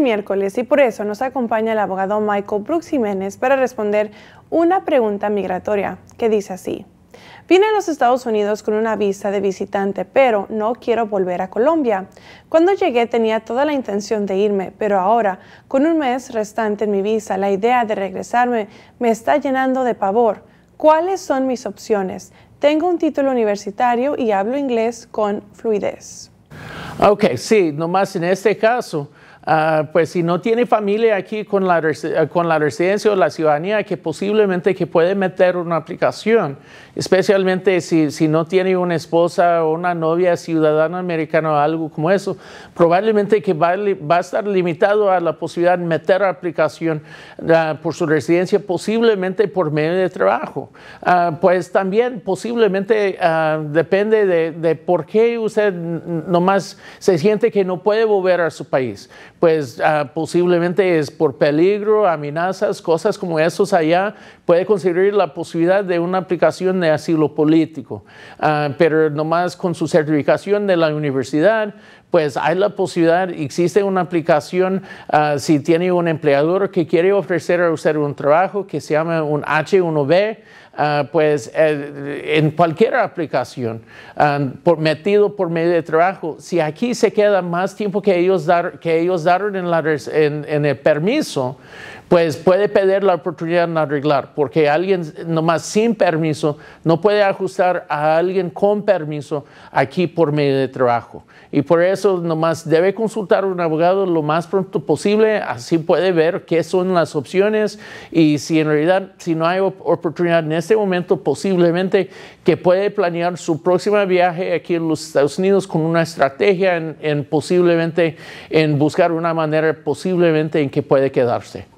miércoles y por eso nos acompaña el abogado Michael Brooks Jiménez para responder una pregunta migratoria que dice así. Vine a los Estados Unidos con una visa de visitante, pero no quiero volver a Colombia. Cuando llegué tenía toda la intención de irme, pero ahora, con un mes restante en mi visa, la idea de regresarme me está llenando de pavor. ¿Cuáles son mis opciones? Tengo un título universitario y hablo inglés con fluidez. Ok, sí, nomás en este caso Ah, pues si no tiene familia aquí con la, eh, con la residencia o la ciudadanía, que posiblemente que puede meter una aplicación, especialmente si, no tiene una esposa o una novia ciudadana americana o algo como eso, probablemente que va, a estar limitado a la posibilidad de meter aplicación ah, por su residencia, posiblemente por medio de trabajo. Ah, pues también posiblemente depende de, de por qué usted nomás se siente que no puede volver a su país pues ah, posiblemente es por peligro, amenazas, cosas como esos allá, puede conseguir la posibilidad de una aplicación de asilo político. Ah, pero nomás con su certificación de la universidad, pues hay la posibilidad, existe una aplicación ah, si tiene un empleador que quiere ofrecer a usted un trabajo que se llama un H1B. Ah, pues eh, en cualquier aplicación, ah, por, metido por medio de trabajo, si aquí se queda más tiempo que ellos, dar, que ellos daron en, el permiso, pues puede pedir la oportunidad de arreglar, porque alguien nomás sin permiso no puede ajustar a alguien con permiso aquí por medio de trabajo. Y por eso nomás debe consultar a un abogado lo más pronto posible, así puede ver qué son las opciones y si en realidad, si no hay oportunidad necesaria este momento posiblemente que puede planear su próximo viaje aquí en los Estados Unidos con una estrategia en, en posiblemente en buscar una manera posiblemente en que puede quedarse.